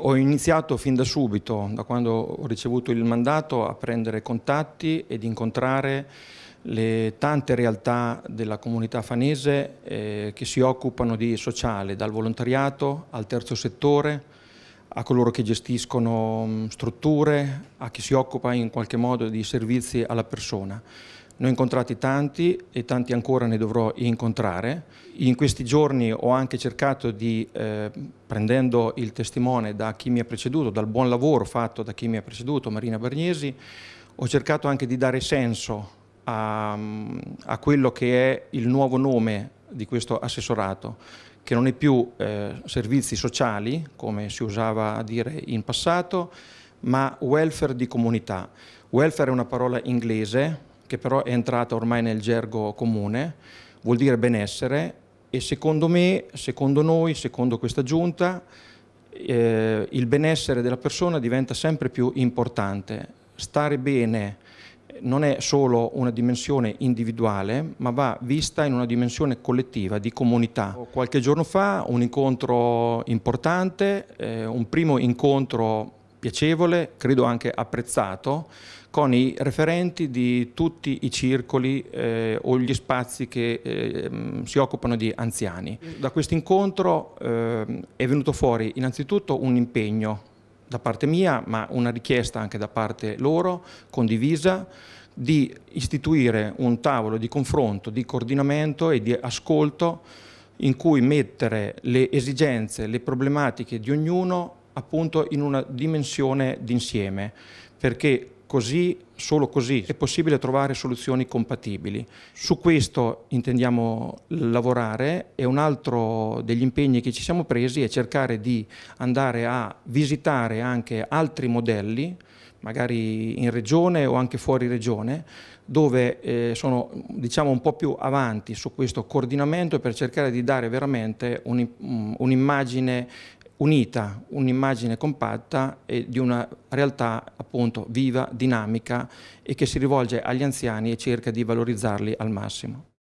Ho iniziato fin da subito, da quando ho ricevuto il mandato, a prendere contatti ed incontrare le tante realtà della comunità fanese eh, che si occupano di sociale, dal volontariato al terzo settore, a coloro che gestiscono strutture, a chi si occupa in qualche modo di servizi alla persona. Ne ho incontrati tanti e tanti ancora ne dovrò incontrare. In questi giorni ho anche cercato di, eh, prendendo il testimone da chi mi ha preceduto, dal buon lavoro fatto da chi mi ha preceduto, Marina Barniesi, ho cercato anche di dare senso a, a quello che è il nuovo nome di questo assessorato, che non è più eh, servizi sociali, come si usava a dire in passato, ma welfare di comunità. Welfare è una parola inglese che però è entrata ormai nel gergo comune, vuol dire benessere e secondo me, secondo noi, secondo questa giunta, eh, il benessere della persona diventa sempre più importante. Stare bene non è solo una dimensione individuale, ma va vista in una dimensione collettiva, di comunità. Oh, qualche giorno fa un incontro importante, eh, un primo incontro piacevole, credo anche apprezzato, con i referenti di tutti i circoli eh, o gli spazi che eh, si occupano di anziani. Da questo incontro eh, è venuto fuori innanzitutto un impegno da parte mia, ma una richiesta anche da parte loro, condivisa, di istituire un tavolo di confronto, di coordinamento e di ascolto in cui mettere le esigenze, le problematiche di ognuno appunto in una dimensione d'insieme, perché così, solo così, è possibile trovare soluzioni compatibili. Su questo intendiamo lavorare e un altro degli impegni che ci siamo presi è cercare di andare a visitare anche altri modelli, magari in regione o anche fuori regione, dove eh, sono diciamo, un po' più avanti su questo coordinamento per cercare di dare veramente un'immagine unita, un'immagine compatta e di una realtà appunto viva, dinamica e che si rivolge agli anziani e cerca di valorizzarli al massimo.